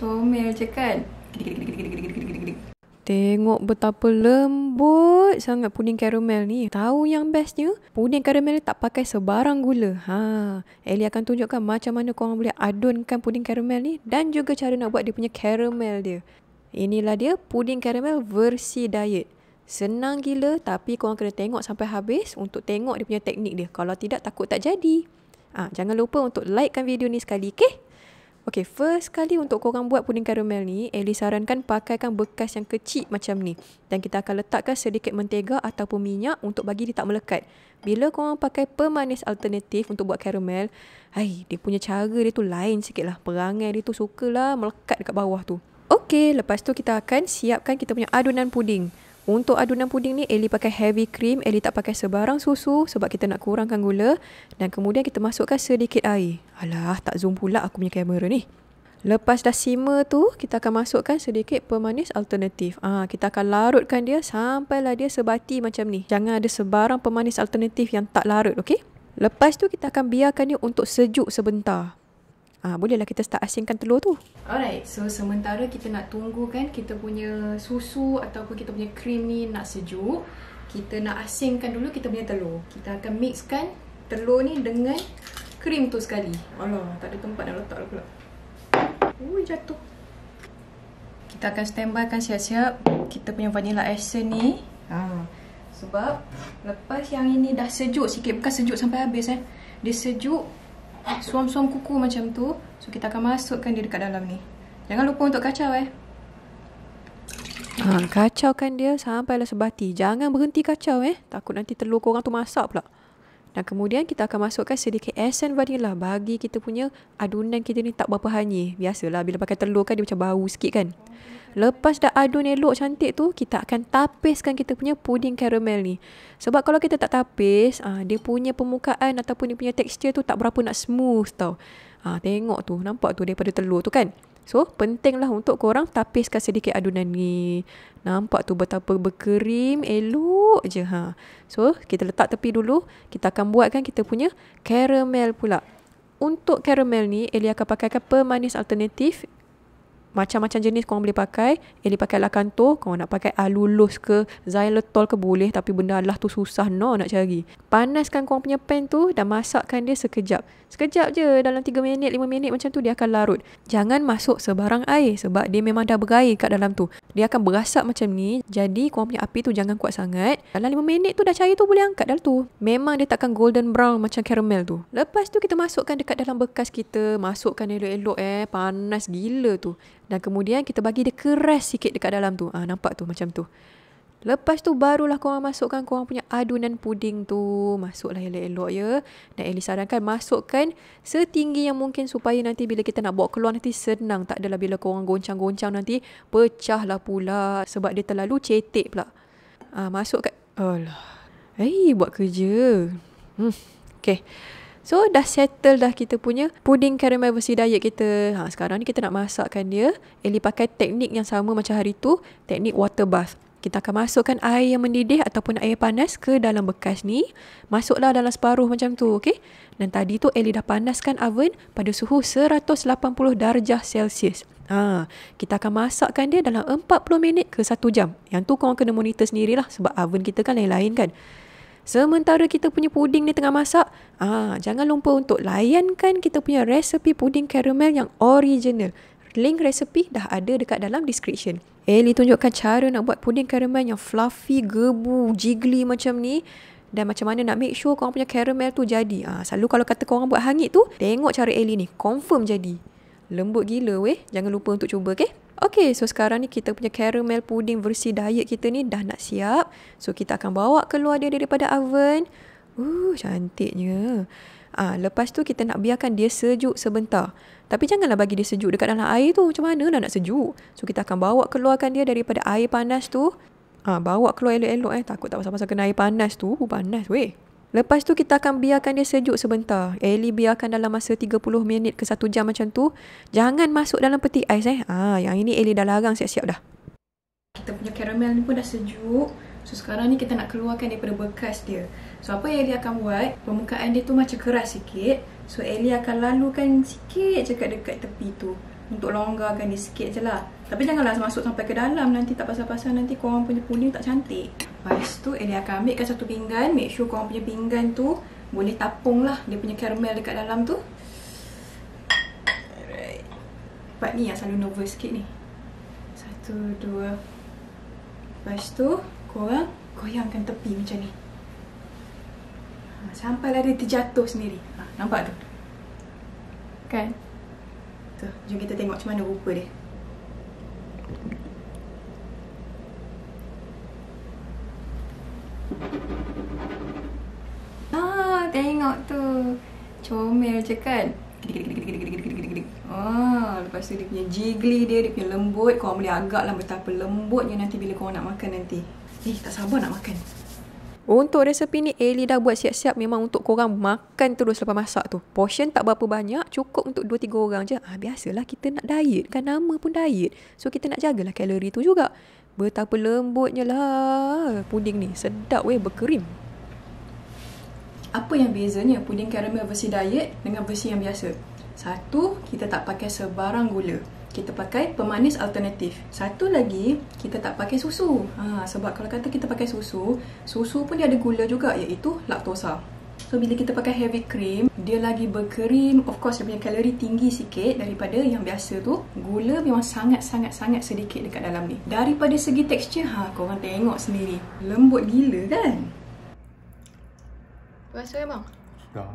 comel je kan. Tengok betapa lembut sangat puding karamel ni. Tahu yang bestnya, puding karamel ni tak pakai sebarang gula. Ha, Ellie akan tunjukkan macam mana korang boleh adunkan puding karamel ni dan juga cara nak buat dia punya karamel dia. Inilah dia puding karamel versi diet. Senang gila tapi korang kena tengok sampai habis untuk tengok dia punya teknik dia. Kalau tidak takut tak jadi. ha, jangan lupa untuk likekan video ni sekali, okey? Okay, first kali untuk korang buat puding karamel ni, Ellie sarankan pakaikan bekas yang kecil macam ni. Dan kita akan letakkan sedikit mentega ataupun minyak untuk bagi dia tak melekat. Bila korang pakai pemanis alternatif untuk buat karamel, hai, dia punya cara dia tu lain sikit lah. Perangai dia tu sukalah melekat dekat bawah tu. Okay, lepas tu kita akan siapkan kita punya adunan puding. Untuk adunan puding ni, Ellie pakai heavy cream. Ellie tak pakai sebarang susu sebab kita nak kurangkan gula. Dan kemudian kita masukkan sedikit air. Alah, tak zoom pula aku punya kamera ni. Lepas dah simmer tu, kita akan masukkan sedikit pemanis alternatif. Ah, ha, Kita akan larutkan dia sampai lah dia sebati macam ni. Jangan ada sebarang pemanis alternatif yang tak larut, okey? Lepas tu kita akan biarkan dia untuk sejuk sebentar. Ah, bolehlah kita start asingkan telur tu. Alright, so sementara kita nak tunggu kan kita punya susu ataupun kita punya krim ni nak sejuk, kita nak asingkan dulu kita punya telur. Kita akan mixkan telur ni dengan krim tu sekali. Alah, tak ada tempat nak letak pula. Ui, jatuh. Kita akan kan siap-siap kita punya vanilla essence ni. Ha. Sebab lepas yang ini dah sejuk sikit, bukan sejuk sampai habis eh. Dia sejuk suam-suam kuku macam tu. So kita akan masukkan dia dekat dalam ni. Jangan lupa untuk kacau eh. Ha, kacaukan dia sampai lah sebati. Jangan berhenti kacau eh. Takut nanti telur korang tu masak pula. Dan kemudian kita akan masukkan sedikit esen vanilla bagi kita punya adunan kita ni tak berapa hanyi. Biasalah bila pakai telur kan dia macam bau sikit kan. Lepas dah adun elok cantik tu, kita akan tapiskan kita punya puding karamel ni. Sebab kalau kita tak tapis, ah, dia punya permukaan ataupun dia punya tekstur tu tak berapa nak smooth tau. Ha, tengok tu, nampak tu daripada telur tu kan. So pentinglah untuk korang tapiskan sedikit adunan ni. Nampak tu betapa berkerim elok je ha. So kita letak tepi dulu. Kita akan buatkan kita punya caramel pula. Untuk caramel ni Elia akan pakaikan pemanis alternatif macam-macam jenis kau boleh pakai. Yang dipakai lah kantor. Korang nak pakai alulus ke xylitol ke boleh. Tapi benda lah tu susah no nak cari. Panaskan kau punya pan tu dan masakkan dia sekejap. Sekejap je dalam 3 minit, 5 minit macam tu dia akan larut. Jangan masuk sebarang air sebab dia memang dah berair kat dalam tu dia akan berasap macam ni jadi korang punya api tu jangan kuat sangat dalam lima minit tu dah cair tu boleh angkat dah tu memang dia takkan golden brown macam caramel tu lepas tu kita masukkan dekat dalam bekas kita masukkan elok-elok eh panas gila tu dan kemudian kita bagi dia keras sikit dekat dalam tu ah ha, nampak tu macam tu Lepas tu barulah korang masukkan korang punya adunan puding tu. Masuklah elok-elok ya. Dan Ellie sarankan masukkan setinggi yang mungkin supaya nanti bila kita nak bawa keluar nanti senang. Tak adalah bila korang goncang-goncang nanti pecahlah pula. Sebab dia terlalu cetek pula. Ah ha, masukkan. Alah. hei eh, buat kerja. Hmm. Okay. So dah settle dah kita punya puding caramel versi diet kita. Ha, sekarang ni kita nak masakkan dia. Ellie pakai teknik yang sama macam hari tu. Teknik water bath. Kita akan masukkan air yang mendidih ataupun air panas ke dalam bekas ni. Masuklah dalam separuh macam tu, okey? Dan tadi tu Ellie dah panaskan oven pada suhu 180 darjah Celsius. Ha, kita akan masakkan dia dalam 40 minit ke 1 jam. Yang tu korang kena monitor sendirilah sebab oven kita kan lain-lain kan. Sementara kita punya puding ni tengah masak, ha, jangan lupa untuk layankan kita punya resepi puding karamel yang original. Link resepi dah ada dekat dalam description. Ellie eh, tunjukkan cara nak buat puding karamel yang fluffy, gebu, jiggly macam ni. Dan macam mana nak make sure korang punya karamel tu jadi. ha, selalu kalau kata korang buat hangit tu, tengok cara Ellie ni. Confirm jadi. Lembut gila weh. Jangan lupa untuk cuba, okay? Okay, so sekarang ni kita punya caramel puding versi diet kita ni dah nak siap. So, kita akan bawa keluar dia daripada oven. Uh, Cantiknya. Ah, ha, lepas tu kita nak biarkan dia sejuk sebentar. Tapi janganlah bagi dia sejuk dekat dalam air tu. Macam mana nak sejuk? So kita akan bawa keluarkan dia daripada air panas tu. Ah, ha, bawa keluar elok-elok eh. Takut tak pasal-pasal kena air panas tu. Panas weh. Lepas tu kita akan biarkan dia sejuk sebentar. Eli biarkan dalam masa 30 minit ke 1 jam macam tu. Jangan masuk dalam peti ais eh. Ah, ha, yang ini Eli dah larang siap-siap dah. Kita punya karamel ni pun dah sejuk. So sekarang ni kita nak keluarkan daripada bekas dia. So apa yang Ellie akan buat Permukaan dia tu macam keras sikit So Ellie akan lalukan sikit je kat dekat tepi tu Untuk longgarkan dia sikit je lah Tapi janganlah masuk sampai ke dalam Nanti tak pasal-pasal nanti korang punya puling tak cantik Lepas tu Ellie akan ambilkan satu pinggan Make sure korang punya pinggan tu Boleh tapung lah dia punya caramel dekat dalam tu Part ni yang selalu nervous sikit ni Satu, dua Lepas tu korang goyangkan tepi macam ni Sampailah dia terjatuh sendiri. Ha, nampak tu? Kan? So, jom kita tengok macam mana rupa dia. Ah, tengok tu. Comel je kan? Ah, lepas tu dia punya jiggly dia, dia punya lembut. Korang boleh agak lah betapa lembutnya nanti bila korang nak makan nanti. Eh, tak sabar nak makan. Untuk resepi ni Ellie dah buat siap-siap memang untuk korang makan terus lepas masak tu. Portion tak berapa banyak, cukup untuk 2-3 orang je. Ah ha, biasalah kita nak diet kan nama pun diet. So kita nak jagalah kalori tu juga. Betapa lembutnya lah puding ni. Sedap weh berkerim. Apa yang bezanya puding karamel versi diet dengan versi yang biasa? Satu, kita tak pakai sebarang gula kita pakai pemanis alternatif. Satu lagi, kita tak pakai susu. Ha, sebab kalau kata kita pakai susu, susu pun dia ada gula juga iaitu laktosa. So, bila kita pakai heavy cream, dia lagi berkerim. Of course, dia punya kalori tinggi sikit daripada yang biasa tu. Gula memang sangat-sangat-sangat sedikit dekat dalam ni. Daripada segi tekstur, ha, korang tengok sendiri. Lembut gila kan? Rasa memang? Sedap.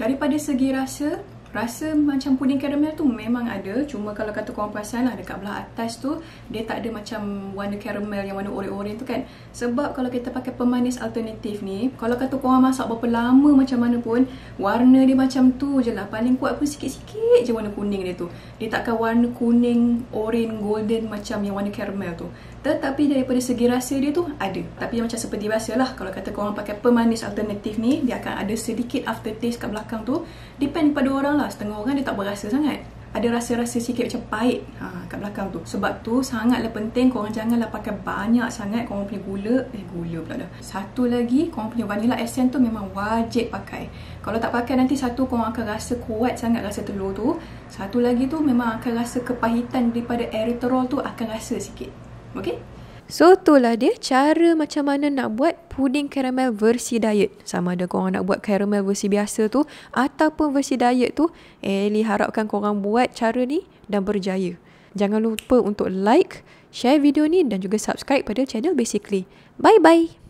Daripada segi rasa, rasa macam puding karamel tu memang ada cuma kalau kata korang perasan lah dekat belah atas tu dia tak ada macam warna karamel yang warna oren-oren tu kan sebab kalau kita pakai pemanis alternatif ni kalau kata korang masak berapa lama macam mana pun warna dia macam tu je lah paling kuat pun sikit-sikit je warna kuning dia tu dia takkan warna kuning oren golden macam yang warna karamel tu tetapi daripada segi rasa dia tu ada Tapi macam seperti rasa lah Kalau kata korang pakai pemanis alternatif ni Dia akan ada sedikit aftertaste kat belakang tu Depend pada orang lah Setengah orang dia tak berasa sangat ada rasa-rasa sikit macam pahit ha, kat belakang tu sebab tu sangatlah penting korang janganlah pakai banyak sangat korang punya gula eh gula pula dah satu lagi korang punya vanilla essence tu memang wajib pakai kalau tak pakai nanti satu korang akan rasa kuat sangat rasa telur tu satu lagi tu memang akan rasa kepahitan daripada erythrol tu akan rasa sikit Okay? So, tu lah dia cara macam mana nak buat puding karamel versi diet. Sama ada korang nak buat karamel versi biasa tu ataupun versi diet tu, eh, Eli harapkan korang buat cara ni dan berjaya. Jangan lupa untuk like, share video ni dan juga subscribe pada channel Basically. Bye-bye!